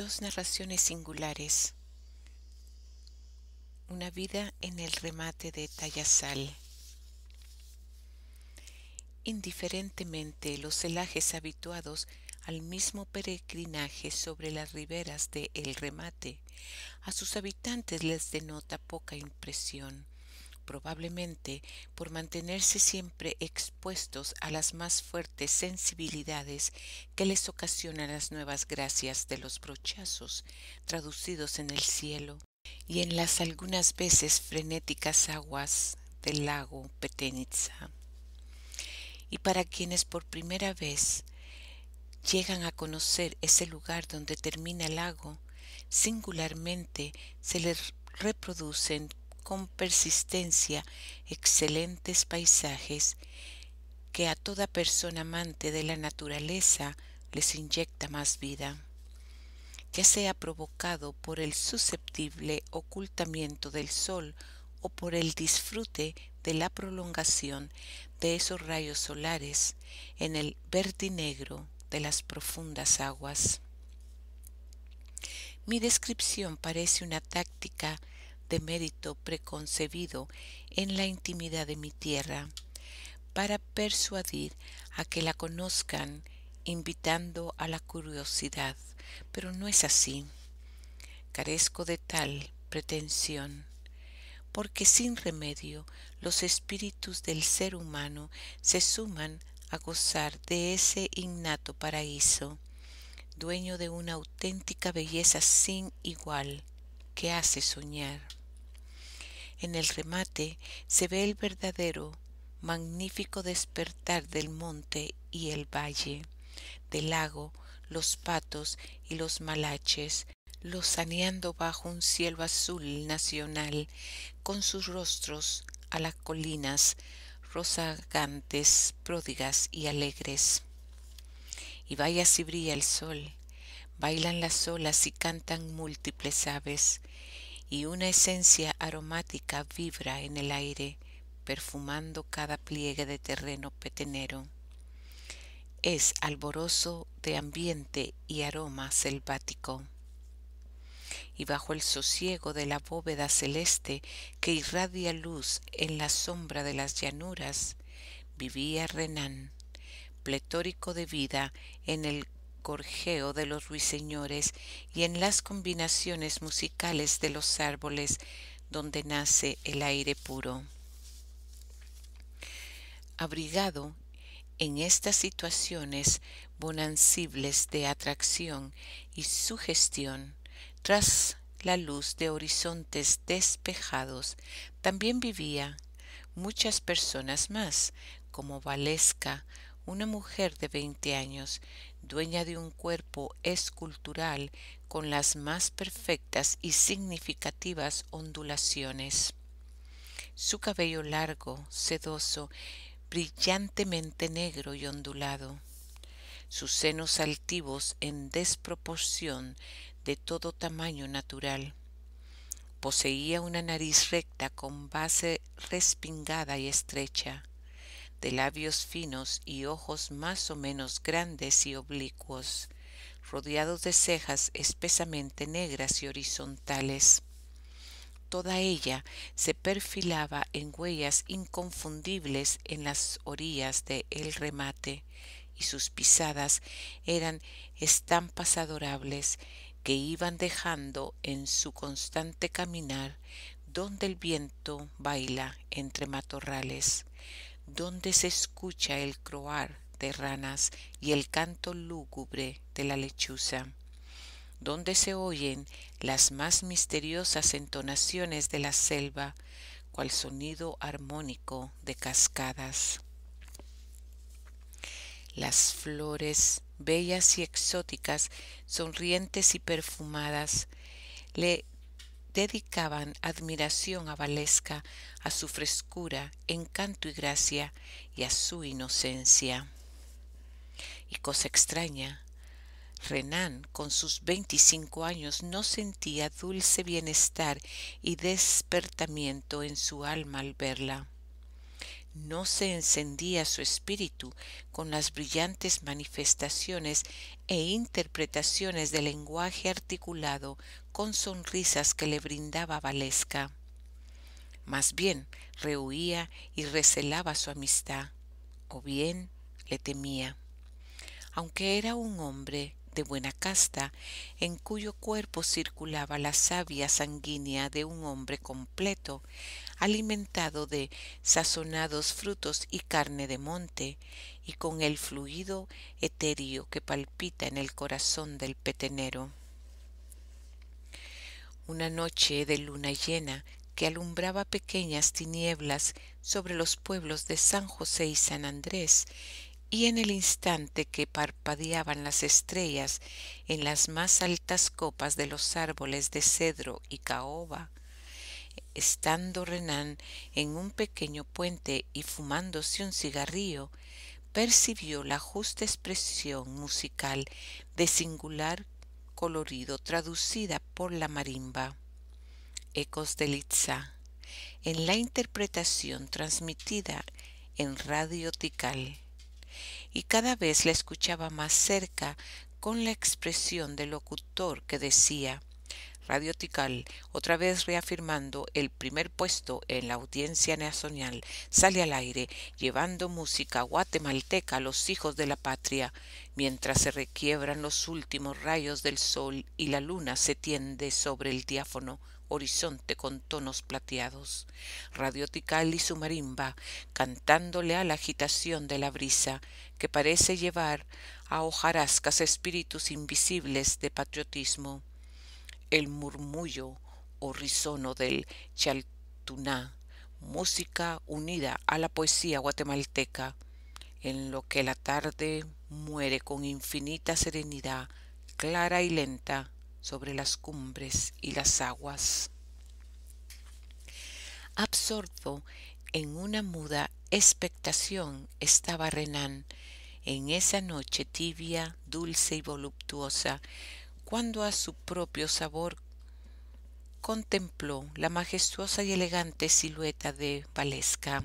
dos narraciones singulares. Una vida en el remate de Tayasal. Indiferentemente los celajes habituados al mismo peregrinaje sobre las riberas de El Remate, a sus habitantes les denota poca impresión probablemente por mantenerse siempre expuestos a las más fuertes sensibilidades que les ocasionan las nuevas gracias de los brochazos traducidos en el cielo y en las algunas veces frenéticas aguas del lago Peténitza. Y para quienes por primera vez llegan a conocer ese lugar donde termina el lago, singularmente se les reproducen con persistencia excelentes paisajes que a toda persona amante de la naturaleza les inyecta más vida, ya sea provocado por el susceptible ocultamiento del sol o por el disfrute de la prolongación de esos rayos solares en el verdinegro de las profundas aguas. Mi descripción parece una táctica de mérito preconcebido en la intimidad de mi tierra, para persuadir a que la conozcan, invitando a la curiosidad, pero no es así. Carezco de tal pretensión, porque sin remedio los espíritus del ser humano se suman a gozar de ese innato paraíso, dueño de una auténtica belleza sin igual que hace soñar. En el remate se ve el verdadero, magnífico despertar del monte y el valle, del lago, los patos y los malaches, los saneando bajo un cielo azul nacional, con sus rostros a las colinas, rozagantes, pródigas y alegres. Y vaya si brilla el sol, bailan las olas y cantan múltiples aves, y una esencia aromática vibra en el aire, perfumando cada pliegue de terreno petenero. Es alboroso de ambiente y aroma selvático. Y bajo el sosiego de la bóveda celeste que irradia luz en la sombra de las llanuras, vivía Renan, pletórico de vida en el gorjeo de los ruiseñores y en las combinaciones musicales de los árboles donde nace el aire puro. Abrigado en estas situaciones bonancibles de atracción y sugestión, tras la luz de horizontes despejados, también vivía muchas personas más, como Valesca, una mujer de veinte años, dueña de un cuerpo escultural con las más perfectas y significativas ondulaciones. Su cabello largo, sedoso, brillantemente negro y ondulado. Sus senos altivos en desproporción de todo tamaño natural. Poseía una nariz recta con base respingada y estrecha de labios finos y ojos más o menos grandes y oblicuos, rodeados de cejas espesamente negras y horizontales. Toda ella se perfilaba en huellas inconfundibles en las orillas de el remate, y sus pisadas eran estampas adorables que iban dejando en su constante caminar donde el viento baila entre matorrales donde se escucha el croar de ranas y el canto lúgubre de la lechuza, donde se oyen las más misteriosas entonaciones de la selva, cual sonido armónico de cascadas. Las flores, bellas y exóticas, sonrientes y perfumadas, le dedicaban admiración a Valesca, a su frescura, encanto y gracia, y a su inocencia. Y cosa extraña, Renan, con sus veinticinco años, no sentía dulce bienestar y despertamiento en su alma al verla no se encendía su espíritu con las brillantes manifestaciones e interpretaciones del lenguaje articulado con sonrisas que le brindaba Valesca. Más bien rehuía y recelaba su amistad, o bien le temía. Aunque era un hombre de buena casta, en cuyo cuerpo circulaba la savia sanguínea de un hombre completo, alimentado de sazonados frutos y carne de monte, y con el fluido etéreo que palpita en el corazón del petenero. Una noche de luna llena que alumbraba pequeñas tinieblas sobre los pueblos de San José y San Andrés, y en el instante que parpadeaban las estrellas en las más altas copas de los árboles de cedro y caoba, Estando Renan en un pequeño puente y fumándose un cigarrillo, percibió la justa expresión musical de singular colorido traducida por la marimba. Ecos de Litza, en la interpretación transmitida en Radio Tical. Y cada vez la escuchaba más cerca con la expresión del locutor que decía, Radiotical, otra vez reafirmando el primer puesto en la audiencia nacional, sale al aire llevando música guatemalteca a los hijos de la patria, mientras se requiebran los últimos rayos del sol y la luna se tiende sobre el diáfono horizonte con tonos plateados. Radiotical y su marimba, cantándole a la agitación de la brisa, que parece llevar a hojarascas espíritus invisibles de patriotismo el murmullo o del chaltuná, música unida a la poesía guatemalteca, en lo que la tarde muere con infinita serenidad, clara y lenta, sobre las cumbres y las aguas. Absorto en una muda expectación estaba Renan en esa noche tibia, dulce y voluptuosa cuando a su propio sabor contempló la majestuosa y elegante silueta de Valesca.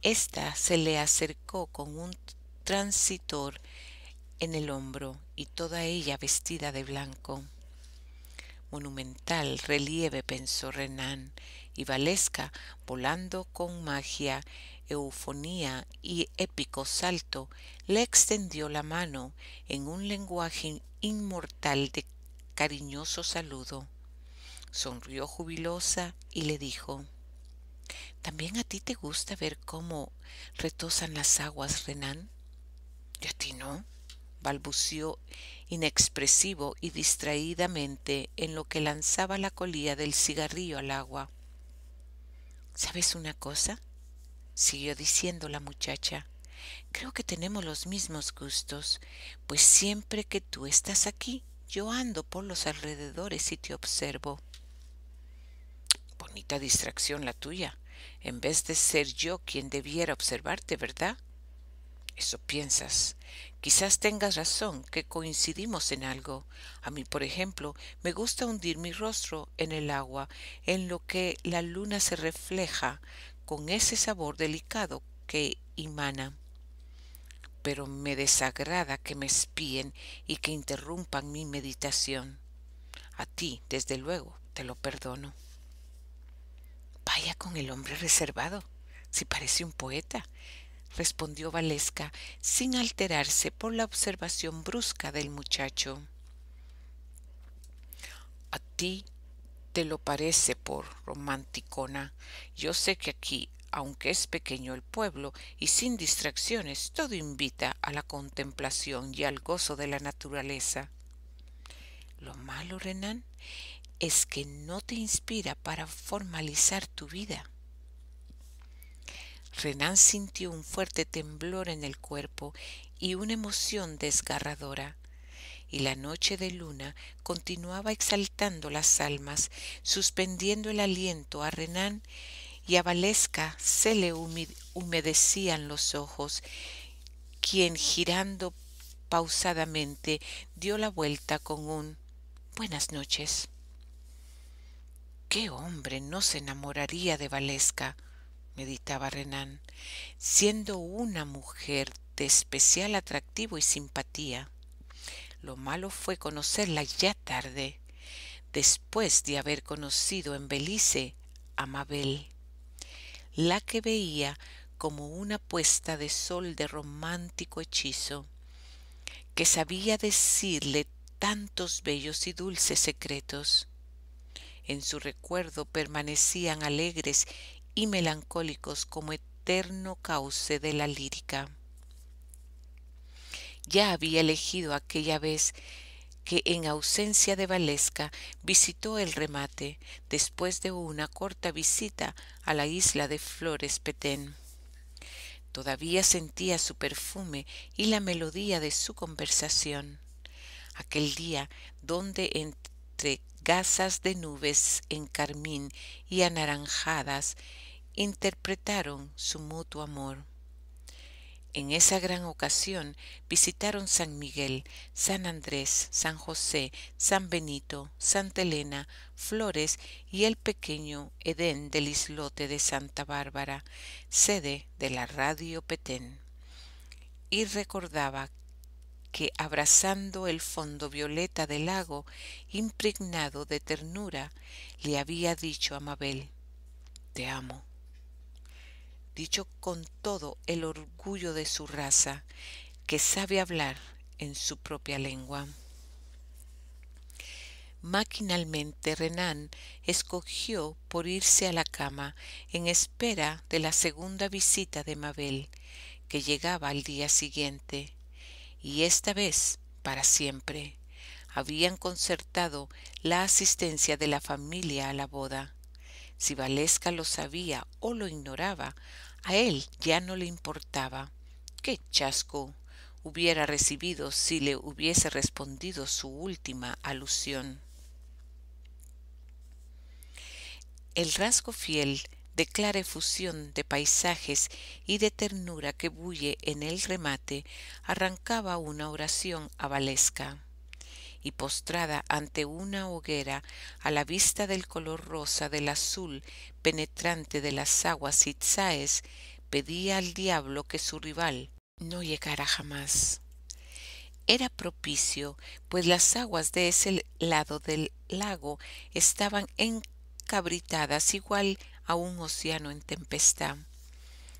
Esta se le acercó con un transitor en el hombro y toda ella vestida de blanco. Monumental relieve, pensó Renan, y Valesca, volando con magia, eufonía y épico salto, le extendió la mano en un lenguaje inmortal de cariñoso saludo. Sonrió jubilosa y le dijo, ¿También a ti te gusta ver cómo retosan las aguas, Renan? Y a ti no, balbució inexpresivo y distraídamente en lo que lanzaba la colía del cigarrillo al agua. ¿Sabes una cosa? siguió diciendo la muchacha. Creo que tenemos los mismos gustos, pues siempre que tú estás aquí, yo ando por los alrededores y te observo. Bonita distracción la tuya, en vez de ser yo quien debiera observarte, ¿verdad? Eso piensas. Quizás tengas razón, que coincidimos en algo. A mí, por ejemplo, me gusta hundir mi rostro en el agua, en lo que la luna se refleja, con ese sabor delicado que imana pero me desagrada que me espíen y que interrumpan mi meditación. A ti, desde luego, te lo perdono. Vaya con el hombre reservado, si parece un poeta, respondió Valesca, sin alterarse por la observación brusca del muchacho. A ti te lo parece por romanticona. Yo sé que aquí aunque es pequeño el pueblo y sin distracciones, todo invita a la contemplación y al gozo de la naturaleza. Lo malo, Renan, es que no te inspira para formalizar tu vida. Renan sintió un fuerte temblor en el cuerpo y una emoción desgarradora, y la noche de luna continuaba exaltando las almas, suspendiendo el aliento a Renan y a Valesca se le humedecían los ojos, quien girando pausadamente dio la vuelta con un buenas noches. ¿Qué hombre no se enamoraría de Valesca? meditaba Renan, siendo una mujer de especial atractivo y simpatía. Lo malo fue conocerla ya tarde, después de haber conocido en Belice a Mabel la que veía como una puesta de sol de romántico hechizo, que sabía decirle tantos bellos y dulces secretos. En su recuerdo permanecían alegres y melancólicos como eterno cauce de la lírica. Ya había elegido aquella vez que en ausencia de Valesca visitó el remate después de una corta visita a la isla de Flores Petén. Todavía sentía su perfume y la melodía de su conversación. Aquel día, donde entre gasas de nubes en carmín y anaranjadas interpretaron su mutuo amor. En esa gran ocasión visitaron San Miguel, San Andrés, San José, San Benito, Santa Elena, Flores y el pequeño Edén del islote de Santa Bárbara, sede de la radio Petén. Y recordaba que abrazando el fondo violeta del lago, impregnado de ternura, le había dicho a Mabel, Te amo dicho con todo el orgullo de su raza, que sabe hablar en su propia lengua. Maquinalmente Renan escogió por irse a la cama en espera de la segunda visita de Mabel, que llegaba al día siguiente, y esta vez para siempre. Habían concertado la asistencia de la familia a la boda. Si Valesca lo sabía o lo ignoraba, a él ya no le importaba qué chasco hubiera recibido si le hubiese respondido su última alusión. El rasgo fiel de clara efusión de paisajes y de ternura que bulle en el remate arrancaba una oración Valesca postrada ante una hoguera a la vista del color rosa del azul penetrante de las aguas itzaes, pedía al diablo que su rival no llegara jamás. Era propicio, pues las aguas de ese lado del lago estaban encabritadas igual a un océano en tempestad.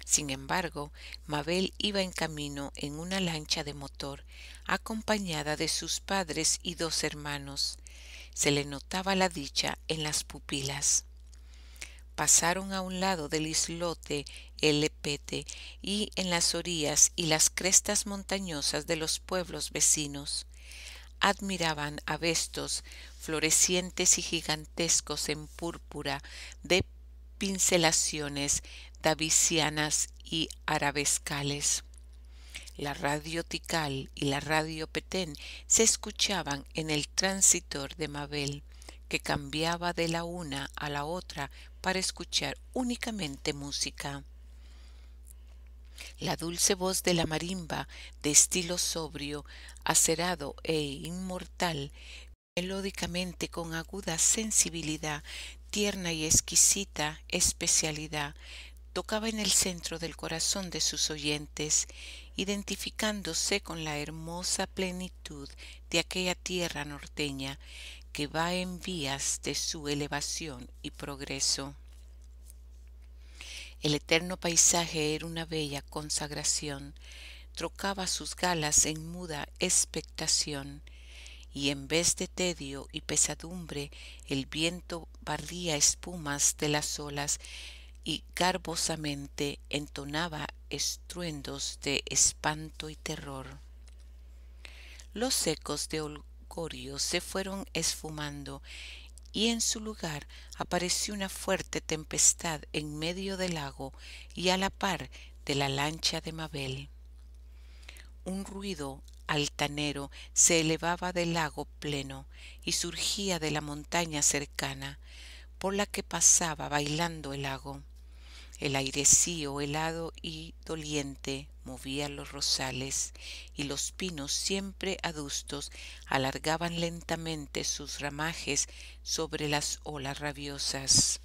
Sin embargo, Mabel iba en camino en una lancha de motor, acompañada de sus padres y dos hermanos. Se le notaba la dicha en las pupilas. Pasaron a un lado del islote El Lepete y en las orillas y las crestas montañosas de los pueblos vecinos. Admiraban vestos florecientes y gigantescos en púrpura de pincelaciones davisianas y arabescales la radio tical y la radio Petén se escuchaban en el transitor de Mabel, que cambiaba de la una a la otra para escuchar únicamente música. La dulce voz de la marimba, de estilo sobrio, acerado e inmortal, melódicamente con aguda sensibilidad, tierna y exquisita especialidad, tocaba en el centro del corazón de sus oyentes, identificándose con la hermosa plenitud de aquella tierra norteña que va en vías de su elevación y progreso. El eterno paisaje era una bella consagración, trocaba sus galas en muda expectación, y en vez de tedio y pesadumbre el viento barría espumas de las olas y garbosamente entonaba estruendos de espanto y terror. Los ecos de Olgorio se fueron esfumando y en su lugar apareció una fuerte tempestad en medio del lago y a la par de la lancha de Mabel. Un ruido altanero se elevaba del lago pleno y surgía de la montaña cercana, por la que pasaba bailando el lago. El airecío helado y doliente movía los rosales y los pinos siempre adustos alargaban lentamente sus ramajes sobre las olas rabiosas.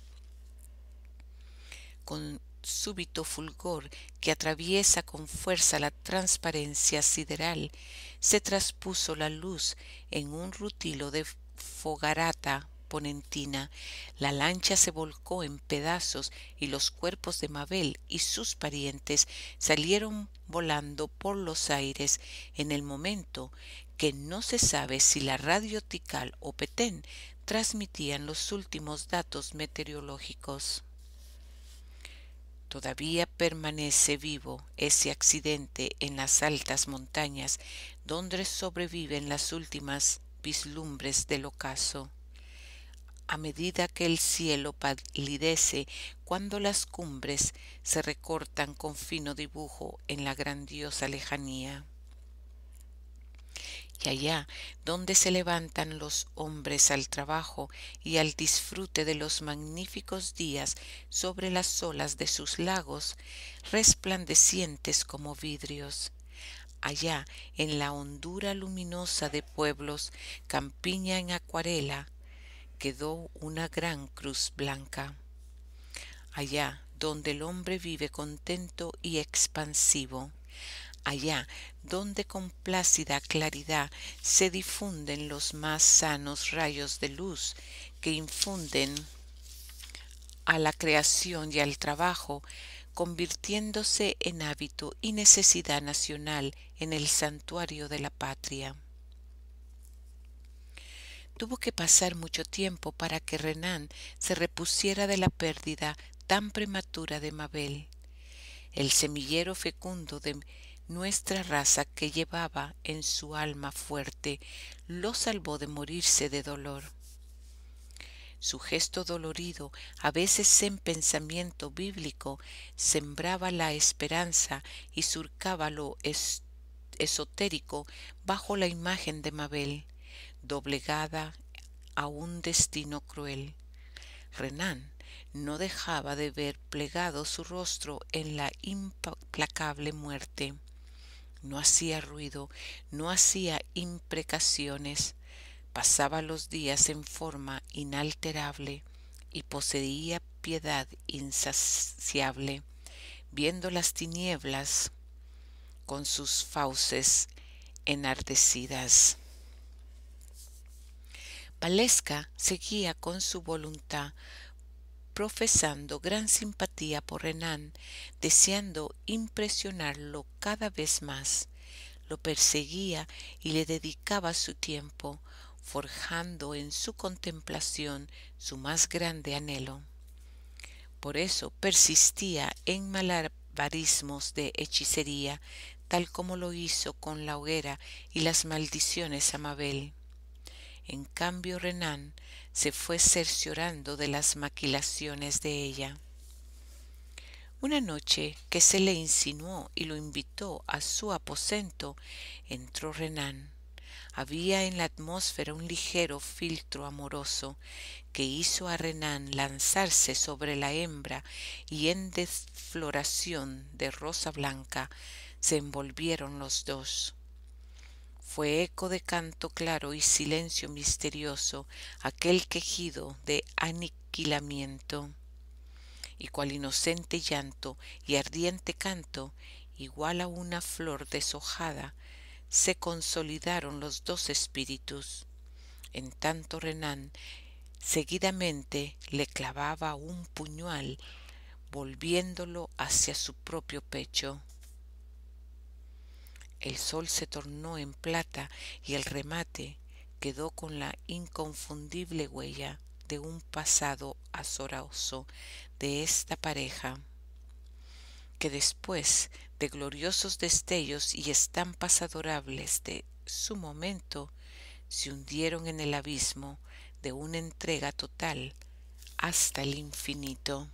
Con súbito fulgor que atraviesa con fuerza la transparencia sideral, se traspuso la luz en un rutilo de fogarata Ponentina, la lancha se volcó en pedazos y los cuerpos de Mabel y sus parientes salieron volando por los aires en el momento que no se sabe si la radio Tical o Petén transmitían los últimos datos meteorológicos. Todavía permanece vivo ese accidente en las altas montañas donde sobreviven las últimas vislumbres del ocaso a medida que el cielo palidece cuando las cumbres se recortan con fino dibujo en la grandiosa lejanía. Y allá, donde se levantan los hombres al trabajo y al disfrute de los magníficos días sobre las olas de sus lagos, resplandecientes como vidrios. Allá, en la hondura luminosa de pueblos, campiña en acuarela, quedó una gran cruz blanca. Allá donde el hombre vive contento y expansivo, allá donde con plácida claridad se difunden los más sanos rayos de luz que infunden a la creación y al trabajo, convirtiéndose en hábito y necesidad nacional en el santuario de la patria. Tuvo que pasar mucho tiempo para que Renan se repusiera de la pérdida tan prematura de Mabel, el semillero fecundo de nuestra raza que llevaba en su alma fuerte, lo salvó de morirse de dolor. Su gesto dolorido, a veces en pensamiento bíblico, sembraba la esperanza y surcaba lo esotérico bajo la imagen de Mabel doblegada a un destino cruel. Renan no dejaba de ver plegado su rostro en la implacable muerte. No hacía ruido, no hacía imprecaciones, pasaba los días en forma inalterable y poseía piedad insaciable, viendo las tinieblas con sus fauces enardecidas. Valesca seguía con su voluntad, profesando gran simpatía por Renan, deseando impresionarlo cada vez más. Lo perseguía y le dedicaba su tiempo, forjando en su contemplación su más grande anhelo. Por eso persistía en malabarismos de hechicería, tal como lo hizo con la hoguera y las maldiciones a Mabel. En cambio, Renan se fue cerciorando de las maquilaciones de ella. Una noche que se le insinuó y lo invitó a su aposento, entró Renan. Había en la atmósfera un ligero filtro amoroso que hizo a Renan lanzarse sobre la hembra y en desfloración de rosa blanca se envolvieron los dos. Fue eco de canto claro y silencio misterioso aquel quejido de aniquilamiento. Y cual inocente llanto y ardiente canto, igual a una flor deshojada, se consolidaron los dos espíritus. En tanto Renan seguidamente le clavaba un puñal, volviéndolo hacia su propio pecho el sol se tornó en plata y el remate quedó con la inconfundible huella de un pasado azoroso de esta pareja que después de gloriosos destellos y estampas adorables de su momento se hundieron en el abismo de una entrega total hasta el infinito.